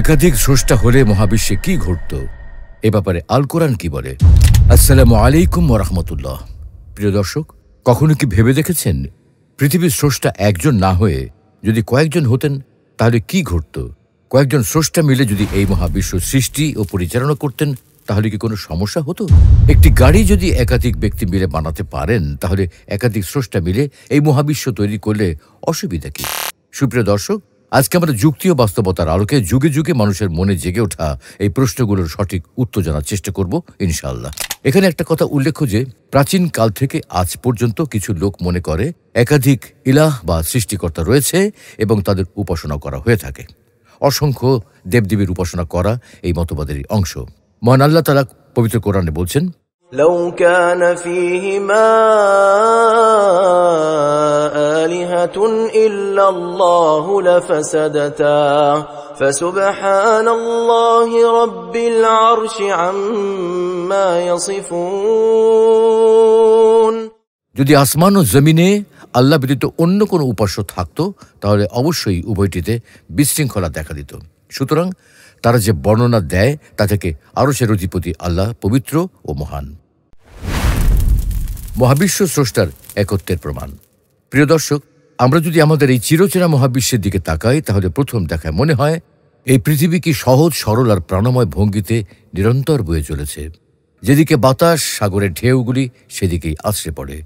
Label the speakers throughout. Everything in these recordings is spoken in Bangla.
Speaker 1: একাধিক স্রষ্টা হলে মহাবিশ্বে কি ঘটত এ ব্যাপারে আল কোরআন কি বলে আসসালামু আলাইকুম রহমতুল্লাহ প্রিয় দর্শক কখনো কি ভেবে দেখেছেন পৃথিবীর স্রষ্টা একজন না হয়ে যদি কয়েকজন হতেন তাহলে কি ঘটত কয়েকজন স্রষ্টা মিলে যদি এই মহাবিশ্ব সৃষ্টি ও পরিচালনা করতেন তাহলে কি কোনো সমস্যা হতো একটি গাড়ি যদি একাধিক ব্যক্তি মিলে বানাতে পারেন তাহলে একাধিক স্রষ্টা মিলে এই মহাবিশ্ব তৈরি করলে অসুবিধা কি সুপ্রিয় দর্শক আজকে আমরা যুক্তি ও বাস্তবতার আলোকে যুগে যুগে মানুষের মনে জেগে ওঠা এই প্রশ্নগুলোর সঠিক উত্তর জানার চেষ্টা করব ইনশাল্লাহ এখানে একটা কথা উল্লেখ যে প্রাচীন কাল থেকে আজ পর্যন্ত কিছু লোক মনে করে একাধিক ইলাহ বা সৃষ্টিকর্তা রয়েছে এবং তাদের উপাসনা করা হয়ে থাকে অসংখ্য দেবদেবীর উপাসনা করা এই মতবাদেরই অংশ মহান আল্লাহ তারা পবিত্র কোরআনে বলছেন
Speaker 2: لو كان فيهما آلهة إلا الله لفسدتا فسبحان الله رب العرش عما يصفون
Speaker 1: যদি আসমান ও জমিনে আল্লাহ ব্যতীত অন্য কোনো উপাস্য থাকত তাহলে অবশ্যই উভয়টিতে বিশৃঙ্খলা দেখা দিত সুতরাং তারা যে বর্ণনা দেয় তা থেকে আরও সের অধিপতি আল্লাহ পবিত্র ও মহান মহাবিশ্ব স্রষ্টার একত্বের প্রমাণ প্রিয় দর্শক আমরা যদি আমাদের এই চিরচেনা মহাবিশ্বের দিকে তাকাই তাহলে প্রথম দেখায় মনে হয় এই পৃথিবী কি সহজ সরল আর প্রাণময় ভঙ্গিতে নিরন্তর বয়ে চলেছে যেদিকে বাতাস সাগরের ঢেউগুলি সেদিকেই আশ্রে পড়ে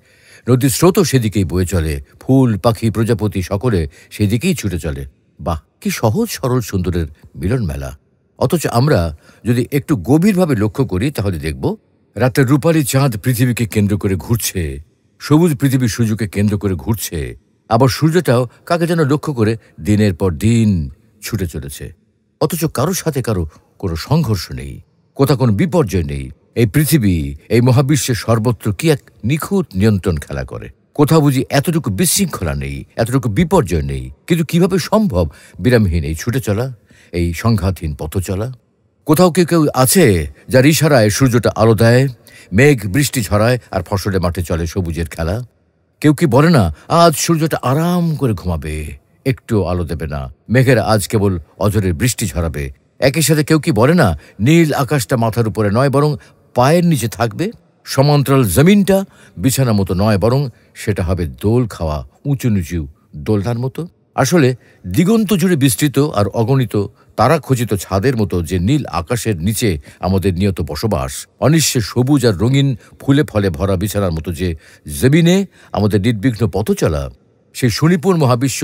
Speaker 1: নদীর স্রোতও সেদিকেই বয়ে চলে ফুল পাখি প্রজাপতি সকলে সেদিকেই ছুটে চলে বাহ কি সহজ সরল সুন্দরের মিলন মেলা অথচ আমরা যদি একটু গভীরভাবে লক্ষ্য করি তাহলে দেখব রাতের রূপালী চাঁদ পৃথিবীকে কেন্দ্র করে ঘুরছে সবুজ পৃথিবী সূর্যকে কেন্দ্র করে ঘুরছে আবার সূর্যটাও কাকে যেন লক্ষ্য করে দিনের পর দিন ছুটে চলেছে অথচ কারোর সাথে কারো কোনো সংঘর্ষ নেই কোথাও কোনো বিপর্যয় নেই এই পৃথিবী এই মহাবিশ্বে সর্বত্র কি এক নিখুঁত নিয়ন্ত্রণ খেলা করে কোথাও বুঝি এতটুকু বিশৃঙ্খলা নেই এতটুকু বিপর্যয় নেই কিন্তু কিভাবে সম্ভব বিরামহীন এই ছুটে চলা এই সংঘাতহীন পথ চলা কোথাও কেউ কেউ আছে যার ইশারায় সূর্যটা আলো দেয় মেঘ বৃষ্টি ঝরায় আর ফসলে মাঠে চলে সবুজের খেলা কেউ কি বলে না আজ সূর্যটা আরাম করে ঘুমাবে একটুও আলো দেবে না মেঘের আজ কেবল অজরের বৃষ্টি ঝরাবে একই সাথে কেউ কি বলে না নীল আকাশটা মাথার উপরে নয় বরং পায়ের নিচে থাকবে সমান্তরাল জমিনটা বিছানা মতো নয় বরং সেটা হবে দোল খাওয়া উঁচু নিচু দোলনার মতো আসলে দিগন্ত জুড়ে বিস্তৃত আর অগণিত তারা খচিত ছাদের মতো যে নীল আকাশের নিচে আমাদের নিয়ত বসবাস অনিশ্চয় সবুজ আর রঙিন ফুলে ফলে ভরা বিছানার মতো যে জমিনে আমাদের নির্বিঘ্ন পথ চলা সেই শনিপুর মহাবিশ্ব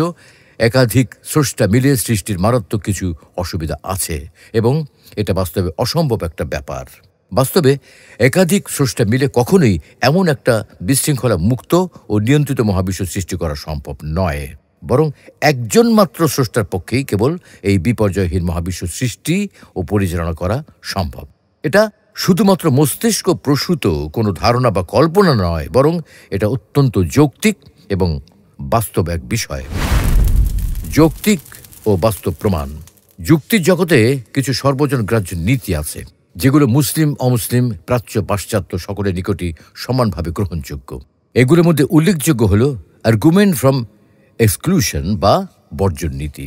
Speaker 1: একাধিক স্রষ্টা মিলে সৃষ্টির মারাত্মক কিছু অসুবিধা আছে এবং এটা বাস্তবে অসম্ভব একটা ব্যাপার বাস্তবে একাধিক স্রষ্টা মিলে কখনোই এমন একটা বিশৃঙ্খলা মুক্ত ও নিয়ন্ত্রিত মহাবিশ্ব সৃষ্টি করা সম্ভব নয় বরং একজন মাত্র স্রষ্টার পক্ষেই কেবল এই বিপর্যয়হীন মহাবিশ্ব সৃষ্টি ও পরিচালনা করা সম্ভব এটা শুধুমাত্র মস্তিষ্ক প্রসূত কোনো ধারণা বা কল্পনা নয় বরং এটা অত্যন্ত যৌক্তিক এবং বাস্তব এক বিষয় যৌক্তিক ও বাস্তব প্রমাণ যুক্তির জগতে কিছু সর্বজন গ্রাহ্য নীতি আছে যেগুলো মুসলিম অমুসলিম প্রাচ্য পাশ্চাত্য সকলের নিকটই সমানভাবে গ্রহণযোগ্য এগুলোর মধ্যে উল্লেখযোগ্য হল আর্গুমেন্ট ফ্রম এক্সক্লুশন বা বর্জন নীতি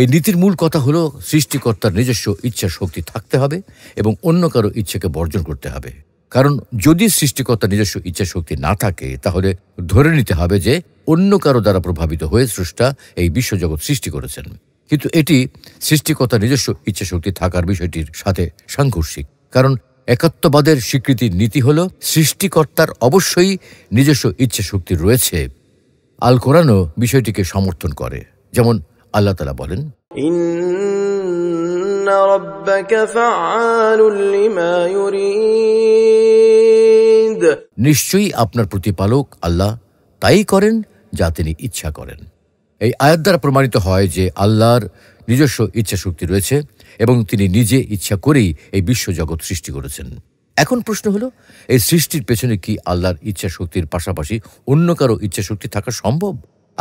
Speaker 1: এই নীতির মূল কথা হলো সৃষ্টিকর্তার নিজস্ব ইচ্ছা শক্তি থাকতে হবে এবং অন্য কারো ইচ্ছাকে বর্জন করতে হবে কারণ যদি সৃষ্টিকর্তার নিজস্ব ইচ্ছা শক্তি না থাকে তাহলে ধরে নিতে হবে যে অন্য কারো দ্বারা প্রভাবিত হয়ে স্রষ্টা এই বিশ্বজগৎ সৃষ্টি করেছেন কিন্তু এটি সৃষ্টিকর্তার নিজস্ব ইচ্ছা শক্তি থাকার বিষয়টির সাথে সাংঘর্ষিক কারণ একাত্মবাদের স্বীকৃতির নীতি হল সৃষ্টিকর্তার অবশ্যই নিজস্ব ইচ্ছা শক্তি রয়েছে আল কোরআনও বিষয়টিকে সমর্থন করে যেমন আল্লাহ তালা বলেন নিশ্চয়ই আপনার প্রতিপালক আল্লাহ তাই করেন যা তিনি ইচ্ছা করেন এই আয়াত দ্বারা প্রমাণিত হয় যে আল্লাহর নিজস্ব ইচ্ছা শক্তি রয়েছে এবং তিনি নিজে ইচ্ছা করেই এই বিশ্বজগৎ সৃষ্টি করেছেন এখন প্রশ্ন হলো এই সৃষ্টির পেছনে কি আল্লাহর ইচ্ছা শক্তির পাশাপাশি অন্য কারো ইচ্ছা শক্তি থাকা সম্ভব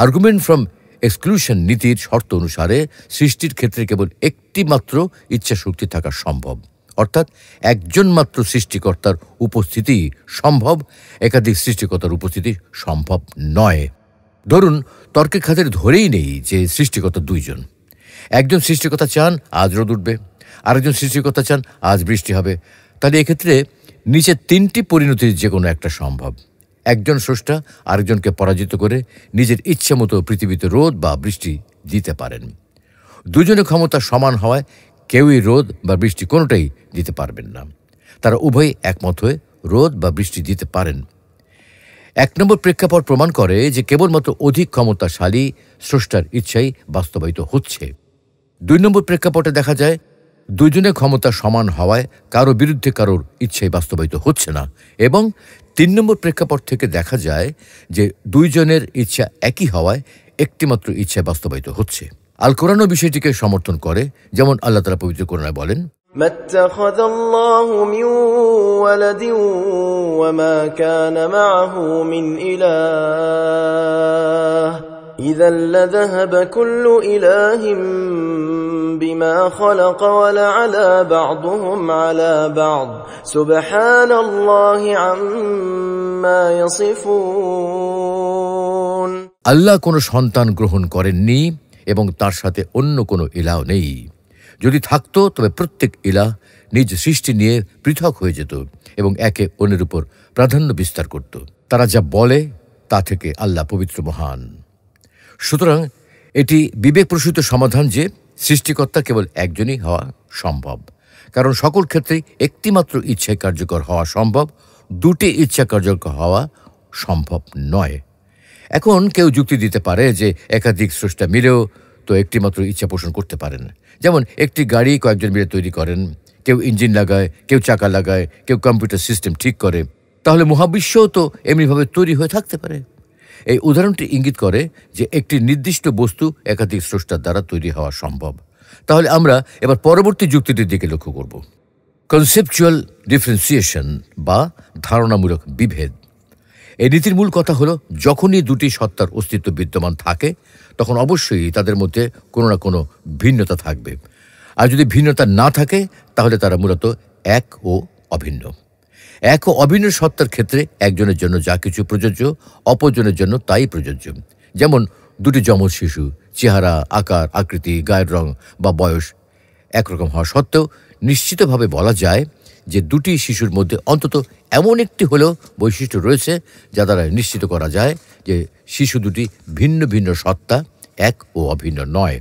Speaker 1: আর্গুমেন্ট ফ্রম এক্সক্লুশন নীতির শর্ত অনুসারে সৃষ্টির ক্ষেত্রে কেবল একটি মাত্র ইচ্ছা শক্তি থাকা সম্ভব অর্থাৎ একজন মাত্র সৃষ্টিকর্তার উপস্থিতি সম্ভব একাধিক সৃষ্টিকর্তার উপস্থিতি সম্ভব নয় ধরুন তর্কের খাতের ধরেই নেই যে সৃষ্টিকর্তা দুইজন একজন সৃষ্টিকর্তা চান আজ রোদ উঠবে আরেকজন সৃষ্টিকর্তা চান আজ বৃষ্টি হবে তাহলে এক্ষেত্রে নিচে তিনটি পরিণতির যে কোনো একটা সম্ভব একজন স্রষ্টা আরেকজনকে পরাজিত করে নিজের ইচ্ছে মতো পৃথিবীতে রোদ বা বৃষ্টি দিতে পারেন দুজনে ক্ষমতা সমান হওয়ায় কেউই রোদ বা বৃষ্টি কোনোটাই দিতে পারবেন না তারা উভয়ই একমত হয়ে রোদ বা বৃষ্টি দিতে পারেন এক নম্বর প্রেক্ষাপট প্রমাণ করে যে কেবলমাত্র অধিক ক্ষমতাশালী স্রষ্টার ইচ্ছাই বাস্তবায়িত হচ্ছে দুই নম্বর প্রেক্ষাপটে দেখা যায় দুজনে ক্ষমতা সমান হওয়ায় কারো বিরুদ্ধে কারোর ইচ্ছাই বাস্তবায়িত হচ্ছে না এবং তিন নম্বর প্রেক্ষাপট থেকে দেখা যায় যে দুইজনের ইচ্ছা একই হওয়ায় একটিমাত্র ইচ্ছা বাস্তবায়িত হচ্ছে আল কোরআনও বিষয়টিকে সমর্থন করে যেমন আল্লাহ তালা পবিত্র কোরআনায় বলেন
Speaker 2: ما اتخذ الله من ولد وما كان معه من إله إذا لذهب كل إله بما خلق ولعلى بعضهم على بعض سبحان الله عما يصفون
Speaker 1: আল্লাহ কোন সন্তান গ্রহণ করেননি এবং তার সাথে অন্য কোনো ইলাও নেই যদি থাকতো তবে প্রত্যেক ইলাহ নিজ সৃষ্টি নিয়ে পৃথক হয়ে যেত এবং একে অন্যের উপর প্রাধান্য বিস্তার করত তারা যা বলে তা থেকে আল্লাহ পবিত্র মহান সুতরাং এটি বিবেকপ্রসূত সমাধান যে সৃষ্টিকর্তা কেবল একজনই হওয়া সম্ভব কারণ সকল ক্ষেত্রে একটিমাত্র ইচ্ছায় কার্যকর হওয়া সম্ভব দুটি ইচ্ছা কার্যকর হওয়া সম্ভব নয় এখন কেউ যুক্তি দিতে পারে যে একাধিক স্রষ্টা মিলেও তো একটিমাত্র ইচ্ছা পোষণ করতে পারেন যেমন একটি গাড়ি কয়েকজন মিলে তৈরি করেন কেউ ইঞ্জিন লাগায় কেউ চাকা লাগায় কেউ কম্পিউটার সিস্টেম ঠিক করে তাহলে মহাবিশ্বও তো এমনিভাবে তৈরি হয়ে থাকতে পারে এই উদাহরণটি ইঙ্গিত করে যে একটি নির্দিষ্ট বস্তু একাধিক স্রষ্টার দ্বারা তৈরি হওয়া সম্ভব তাহলে আমরা এবার পরবর্তী যুক্তিটির দিকে লক্ষ্য করব কনসেপচুয়াল ডিফারেন্সিয়েশন বা ধারণামূলক বিভেদ এই নীতির মূল কথা হলো যখনই দুটি সত্তার অস্তিত্ব বিদ্যমান থাকে তখন অবশ্যই তাদের মধ্যে কোনো না কোনো ভিন্নতা থাকবে আর যদি ভিন্নতা না থাকে তাহলে তারা মূলত এক ও অভিন্ন এক ও অভিন্ন সত্তার ক্ষেত্রে একজনের জন্য যা কিছু প্রযোজ্য অপরজনের জন্য তাই প্রযোজ্য যেমন দুটি যমজ শিশু চেহারা আকার আকৃতি গায়ের রং বা বয়স একরকম হওয়া সত্ত্বেও নিশ্চিতভাবে বলা যায় যে দুটি শিশুর মধ্যে অন্তত এমন একটি হলেও বৈশিষ্ট্য রয়েছে যা দ্বারা নিশ্চিত করা যায় যে শিশু দুটি ভিন্ন ভিন্ন সত্তা এক ও অভিন্ন নয়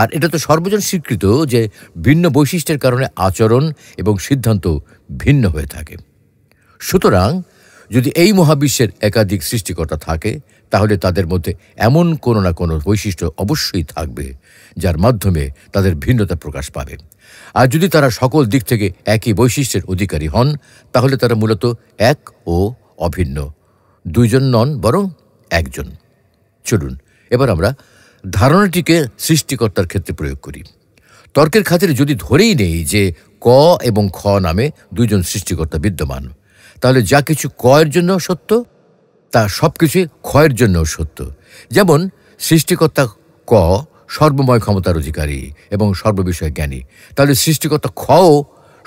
Speaker 1: আর এটা তো সর্বজন স্বীকৃত যে ভিন্ন বৈশিষ্ট্যের কারণে আচরণ এবং সিদ্ধান্ত ভিন্ন হয়ে থাকে সুতরাং যদি এই মহাবিশ্বের একাধিক সৃষ্টিকর্তা থাকে তাহলে তাদের মধ্যে এমন কোনো না কোনো বৈশিষ্ট্য অবশ্যই থাকবে যার মাধ্যমে তাদের ভিন্নতা প্রকাশ পাবে আর যদি তারা সকল দিক থেকে একই বৈশিষ্ট্যের অধিকারী হন তাহলে তারা মূলত এক ও অভিন্ন দুইজন নন বরং একজন চলুন এবার আমরা ধারণাটিকে সৃষ্টিকর্তার ক্ষেত্রে প্রয়োগ করি তর্কের খাতিরে যদি ধরেই নেই যে ক এবং খ নামে দুজন সৃষ্টিকর্তা বিদ্যমান তাহলে যা কিছু কয়ের জন্য সত্য তা সব কিছুই ক্ষয়ের জন্যও সত্য যেমন সৃষ্টিকর্তা ক সর্বময় ক্ষমতার অধিকারী এবং সর্ববিষয়ে জ্ঞানী তাহলে সৃষ্টিকর্তা খও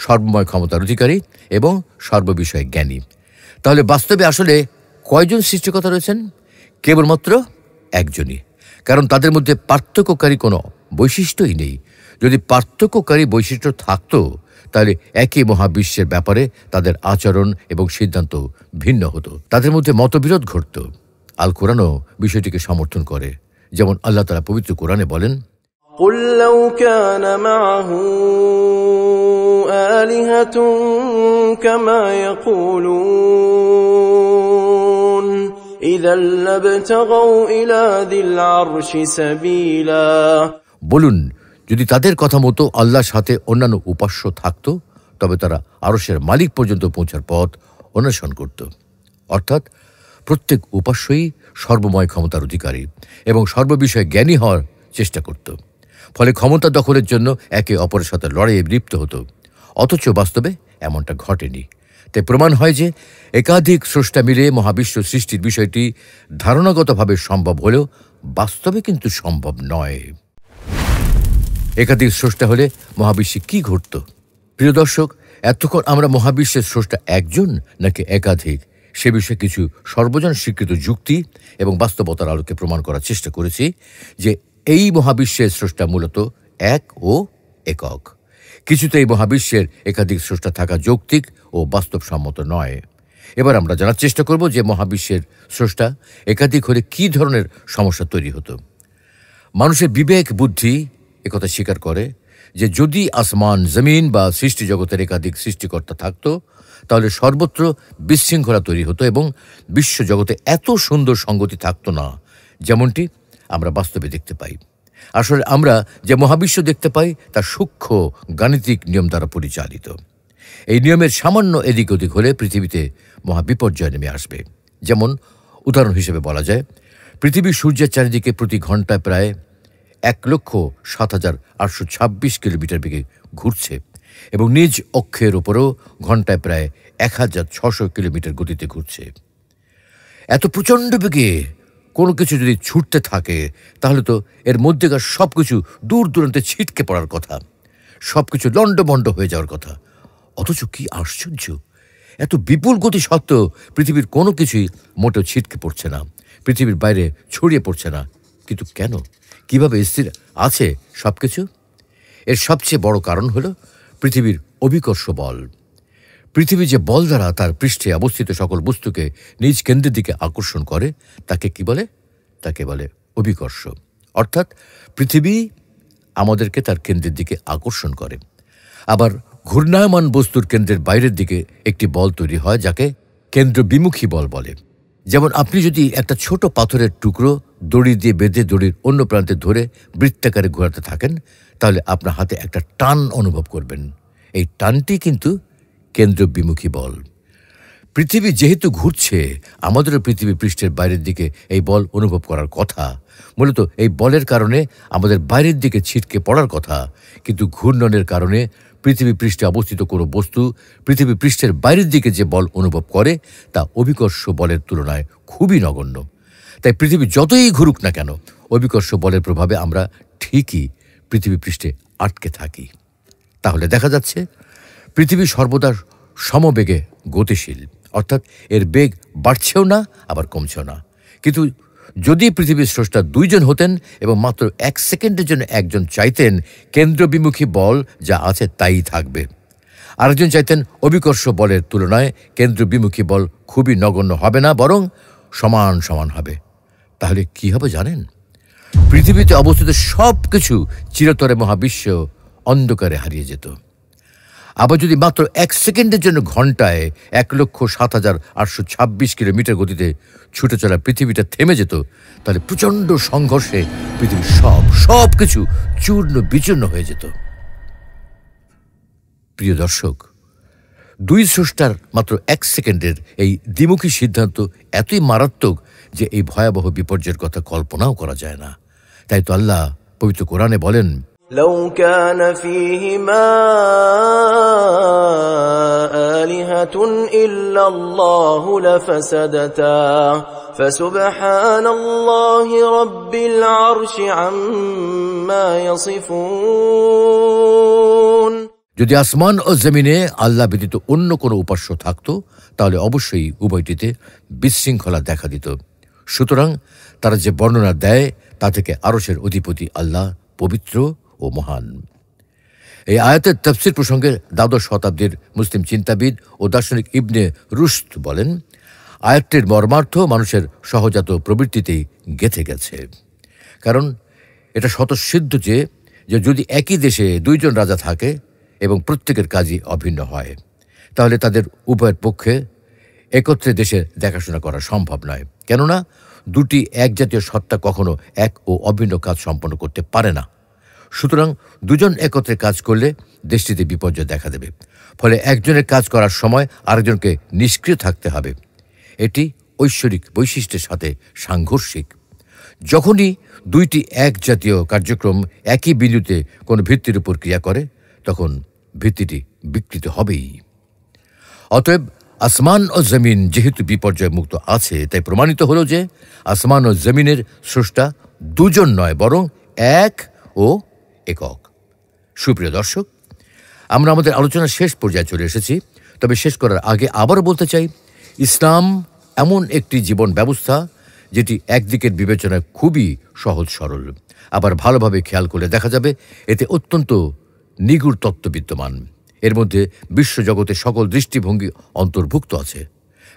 Speaker 1: সর্বময় ক্ষমতার অধিকারী এবং সর্ববিষয়ে জ্ঞানী তাহলে বাস্তবে আসলে কয়জন সৃষ্টিকর্তা রয়েছেন কেবলমাত্র একজনই কারণ তাদের মধ্যে পার্থক্যকারী কোনো বৈশিষ্ট্যই নেই যদি পার্থক্যকারী বৈশিষ্ট্য থাকত তাহলে একই মহাবিশ্বের ব্যাপারে তাদের আচরণ এবং সিদ্ধান্ত ভিন্ন হতো তাদের মধ্যে মতবিরোধ ঘটত আল কোরআনও বিষয়টিকে সমর্থন করে যেমন আল্লাহ তালা পবিত্র কোরআনে বলেন
Speaker 2: قل لو كان
Speaker 1: বলুন যদি তাদের কথা মতো আল্লাহর সাথে অন্যান্য উপাস্য থাকত তবে তারা আরসের মালিক পর্যন্ত পৌঁছার পথ অন্বেষণ করত অর্থাৎ প্রত্যেক উপাস্যই সর্বময় ক্ষমতার অধিকারী এবং সর্ববিষয়ে জ্ঞানী হওয়ার চেষ্টা করত ফলে ক্ষমতা দখলের জন্য একে অপরের সাথে লড়াইয়ে লিপ্ত হতো অথচ বাস্তবে এমনটা ঘটেনি তাই প্রমাণ হয় যে একাধিক স্রষ্টা মিলে মহাবিশ্ব সৃষ্টির বিষয়টি ধারণাগতভাবে সম্ভব হলেও বাস্তবে কিন্তু সম্ভব নয় একাধিক স্রষ্টা হলে মহাবিশ্বে কি ঘটত প্রিয় দর্শক এতক্ষণ আমরা মহাবিশ্বের স্রষ্টা একজন নাকি একাধিক সে বিষয়ে কিছু সর্বজন স্বীকৃত যুক্তি এবং বাস্তবতার আলোকে প্রমাণ করার চেষ্টা করেছি যে এই মহাবিশ্বের স্রষ্টা মূলত এক ও একক কিছুতেই মহাবিশ্বের একাধিক স্রষ্টা থাকা যৌক্তিক ও বাস্তবসম্মত নয় এবার আমরা জানার চেষ্টা করব যে মহাবিশ্বের স্রষ্টা একাধিক হলে কী ধরনের সমস্যা তৈরি হতো মানুষের বিবেক বুদ্ধি একথা স্বীকার করে যে যদি আসমান জমিন বা সৃষ্টি জগতের একাধিক সৃষ্টিকর্তা থাকত তাহলে সর্বত্র বিশৃঙ্খলা তৈরি হতো এবং বিশ্বজগতে এত সুন্দর সঙ্গতি থাকতো না যেমনটি আমরা বাস্তবে দেখতে পাই আসলে আমরা যে মহাবিশ্ব দেখতে পাই তা সূক্ষ্ম গাণিতিক নিয়ম দ্বারা পরিচালিত এই নিয়মের সামান্য এদিক ওদিক হলে পৃথিবীতে মহাবিপর্যয় নেমে আসবে যেমন উদাহরণ হিসেবে বলা যায় পৃথিবী সূর্যের চারিদিকে প্রতি ঘন্টায় প্রায় এক লক্ষ সাত হাজার আটশো ছাব্বিশ কিলোমিটার বেগে ঘুরছে এবং নিজ অক্ষের ওপরও ঘন্টায় প্রায় এক হাজার ছশো কিলোমিটার গতিতে ঘুরছে এত প্রচণ্ড বেগে কোনো কিছু যদি ছুটতে থাকে তাহলে তো এর মধ্যেকার সব কিছু দূর দূরান্তে ছিটকে পড়ার কথা সব কিছু লণ্ডমণ্ড হয়ে যাওয়ার কথা অথচ কি আশ্চর্য এত বিপুল গতি সত্ত্বেও পৃথিবীর কোনো কিছুই মোটেও ছিটকে পড়ছে না পৃথিবীর বাইরে ছড়িয়ে পড়ছে না কিন্তু কেন কিভাবে স্থির আছে সব কিছু এর সবচেয়ে বড় কারণ হলো পৃথিবীর অভিকর্ষ বল পৃথিবী যে বল দ্বারা তার পৃষ্ঠে অবস্থিত সকল বস্তুকে নিজ কেন্দ্রের দিকে আকর্ষণ করে তাকে কি বলে তাকে বলে অভিকর্ষ অর্থাৎ পৃথিবী আমাদেরকে তার কেন্দ্রের দিকে আকর্ষণ করে আবার ঘূর্ণায়মান বস্তুর কেন্দ্রের বাইরের দিকে একটি বল তৈরি হয় যাকে কেন্দ্র বিমুখী বল বলে যেমন আপনি যদি একটা ছোট পাথরের টুকরো দড়ি দিয়ে বেঁধে দড়ির অন্য প্রান্তে ধরে বৃত্তাকারে ঘোরাতে থাকেন তাহলে আপনার হাতে একটা টান অনুভব করবেন এই টানটি কিন্তু কেন্দ্রবিমুখী বল পৃথিবী যেহেতু ঘুরছে আমাদেরও পৃথিবী পৃষ্ঠের বাইরের দিকে এই বল অনুভব করার কথা মূলত এই বলের কারণে আমাদের বাইরের দিকে ছিটকে পড়ার কথা কিন্তু ঘূর্ণনের কারণে পৃথিবী পৃষ্ঠে অবস্থিত কোনো বস্তু পৃথিবী পৃষ্ঠের বাইরের দিকে যে বল অনুভব করে তা অভিকর্ষ বলের তুলনায় খুবই নগণ্য তাই পৃথিবী যতই ঘুরুক না কেন অভিকর্ষ বলের প্রভাবে আমরা ঠিকই পৃথিবী পৃষ্ঠে আটকে থাকি তাহলে দেখা যাচ্ছে পৃথিবী সর্বদা সমবেগে গতিশীল অর্থাৎ এর বেগ বাড়ছেও না আবার কমছেও না কিন্তু যদি পৃথিবীর স্রষ্টা দুইজন হতেন এবং মাত্র এক সেকেন্ডের জন্য একজন চাইতেন কেন্দ্রবিমুখী বল যা আছে তাই থাকবে আরেকজন চাইতেন অবিকর্ষ বলের তুলনায় কেন্দ্রবিমুখী বল খুবই নগণ্য হবে না বরং সমান সমান হবে তাহলে কি হবে জানেন পৃথিবীতে অবস্থিত সব কিছু চিরতরে মহাবিশ্ব অন্ধকারে হারিয়ে যেত আবার যদি মাত্র এক সেকেন্ডের জন্য ঘন্টায় এক লক্ষ সাত হাজার আটশো ছাব্বিশ কিলোমিটার গতিতে ছুটে চলা পৃথিবীটা থেমে যেত তাহলে প্রচণ্ড সংঘর্ষে পৃথিবীর সব সব কিছু চূর্ণ বিচূর্ণ হয়ে যেত প্রিয় দর্শক দুই স্রষ্টার মাত্র এক সেকেন্ডের এই দ্বিমুখী সিদ্ধান্ত এতই মারাত্মক যে এই ভয়াবহ বিপর্যয়ের কথা কল্পনাও করা যায় না তাই তো আল্লাহ পবিত্র কোরআনে বলেন
Speaker 2: لو كان فيهما آلهة إلا الله لفسدتا فسبحان الله رب العرش عما يصفون
Speaker 1: যদি আসমান ও জমিনে আল্লাহ ব্যতীত অন্য কোনো উপাস্য থাকত তাহলে অবশ্যই উভয়টিতে বিশৃঙ্খলা দেখা দিত সুতরাং তারা যে বর্ণনা দেয় তা থেকে আরসের অধিপতি আল্লাহ পবিত্র ও মহান এই আয়াতের তফসির প্রসঙ্গে দ্বাদশ শতাব্দীর মুসলিম চিন্তাবিদ ও দার্শনিক ইবনে রুস্ত বলেন আয়াতটির মর্মার্থ মানুষের সহজাত প্রবৃত্তিতেই গেঁথে গেছে কারণ এটা স্বতঃসিদ্ধ যে যে যদি একই দেশে দুইজন রাজা থাকে এবং প্রত্যেকের কাজই অভিন্ন হয় তাহলে তাদের উভয়ের পক্ষে একত্রে দেশের দেখাশোনা করা সম্ভব নয় কেননা দুটি এক জাতীয় সত্তা কখনো এক ও অভিন্ন কাজ সম্পন্ন করতে পারে না সুতরাং দুজন একত্রে কাজ করলে দেশটিতে বিপর্যয় দেখা দেবে ফলে একজনের কাজ করার সময় আরেকজনকে নিষ্ক্রিয় থাকতে হবে এটি ঐশ্বরিক বৈশিষ্ট্যের সাথে সাংঘর্ষিক যখনই দুইটি এক জাতীয় কার্যক্রম একই বিন্দুতে কোনো ভিত্তির উপর ক্রিয়া করে তখন ভিত্তিটি বিকৃত হবেই অতএব আসমান ও জমিন যেহেতু বিপর্যয় মুক্ত আছে তাই প্রমাণিত হলো যে আসমান ও জমিনের স্রষ্টা দুজন নয় বরং এক ও একক সুপ্রিয় দর্শক আমরা আমাদের আলোচনার শেষ পর্যায়ে চলে এসেছি তবে শেষ করার আগে আবার বলতে চাই ইসলাম এমন একটি জীবন ব্যবস্থা যেটি একদিকের বিবেচনায় খুবই সহজ সরল আবার ভালোভাবে খেয়াল করলে দেখা যাবে এতে অত্যন্ত নিগুড় তত্ত্ব বিদ্যমান এর মধ্যে বিশ্বজগতে সকল দৃষ্টিভঙ্গি অন্তর্ভুক্ত আছে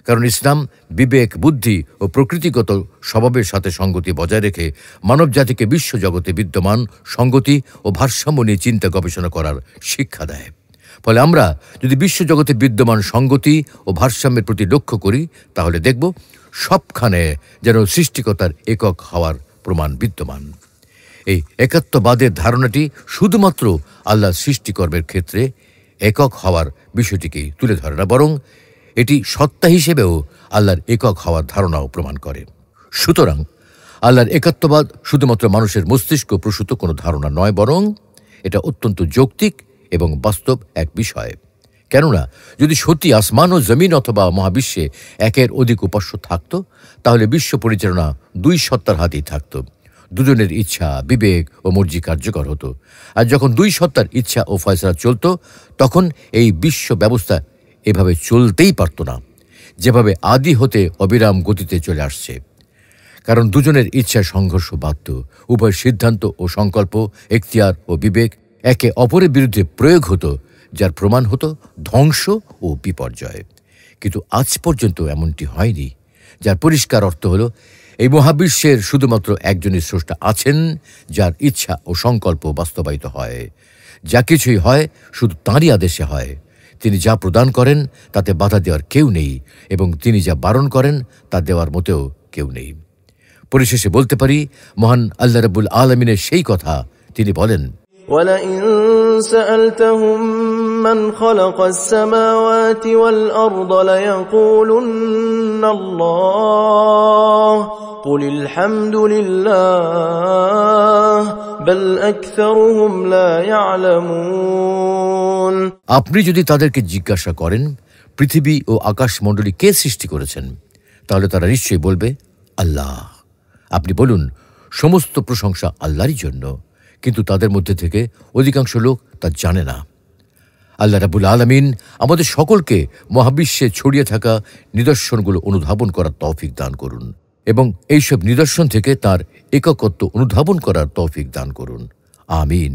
Speaker 1: কারণ ইসলাম বিবেক বুদ্ধি ও প্রকৃতিগত স্বভাবের সাথে সঙ্গতি বজায় রেখে মানব জাতিকে বিশ্বজগতে বিদ্যমান সঙ্গতি ও ভারসাম্য নিয়ে চিন্তা গবেষণা করার শিক্ষা দেয় ফলে আমরা যদি বিশ্বজগতে বিদ্যমান সঙ্গতি ও ভারসাম্যের প্রতি লক্ষ্য করি তাহলে দেখব সবখানে যেন সৃষ্টিকতার একক হওয়ার প্রমাণ বিদ্যমান এই একাত্মবাদের ধারণাটি শুধুমাত্র আল্লাহ সৃষ্টিকর্মের ক্ষেত্রে একক হওয়ার বিষয়টিকেই তুলে ধরে না বরং এটি সত্তা হিসেবেও আল্লাহর একক হওয়ার ধারণাও প্রমাণ করে সুতরাং আল্লাহর একাত্মবাদ শুধুমাত্র মানুষের মস্তিষ্ক প্রসূত কোনো ধারণা নয় বরং এটা অত্যন্ত যৌক্তিক এবং বাস্তব এক বিষয় কেননা যদি সত্যি আসমান ও জমিন অথবা মহাবিশ্বে একের অধিক উপাস্য থাকত তাহলে বিশ্ব পরিচালনা দুই সত্তার হাতেই থাকত দুজনের ইচ্ছা বিবেক ও মর্জি কার্যকর হতো আর যখন দুই সত্তার ইচ্ছা ও ফয়সলা চলত তখন এই বিশ্ব ব্যবস্থা এভাবে চলতেই পারত না যেভাবে আদি হতে অবিরাম গতিতে চলে আসছে কারণ দুজনের ইচ্ছা সংঘর্ষ বাধ্য উভয় সিদ্ধান্ত ও সংকল্প এখতিয়ার ও বিবেক একে অপরের বিরুদ্ধে প্রয়োগ হতো যার প্রমাণ হতো ধ্বংস ও বিপর্যয় কিন্তু আজ পর্যন্ত এমনটি হয়নি যার পরিষ্কার অর্থ হলো এই মহাবিশ্বের শুধুমাত্র একজনের স্রষ্টা আছেন যার ইচ্ছা ও সংকল্প বাস্তবায়িত হয় যা কিছুই হয় শুধু তাঁরই আদেশে হয় তিনি যা প্রদান করেন তাতে বাধা দেওয়ার কেউ নেই এবং তিনি যা বারণ করেন তা দেওয়ার মতেও কেউ নেই পরিশেষে বলতে পারি মহান আল্লাহ রবুল আলমিনের সেই কথা তিনি বলেন
Speaker 2: ولئن سألتهم من خلق السماوات والأرض ليقولن الله قل الحمد لله بل أكثرهم لا يعلمون
Speaker 1: আপনি যদি তাদেরকে জিজ্ঞাসা করেন পৃথিবী ও আকাশমণ্ডলী কে সৃষ্টি করেছেন তাহলে তারা নিশ্চয়ই বলবে আল্লাহ আপনি বলুন সমস্ত প্রশংসা আল্লাহরই জন্য কিন্তু তাদের মধ্যে থেকে অধিকাংশ লোক তা জানে না আল্লাহ রাবুল আলমিন আমাদের সকলকে মহাবিশ্বে ছড়িয়ে থাকা নিদর্শনগুলো অনুধাবন করার তৌফিক দান করুন এবং এইসব নিদর্শন থেকে তার এককত্ব অনুধাবন করার তৌফিক দান করুন আমিন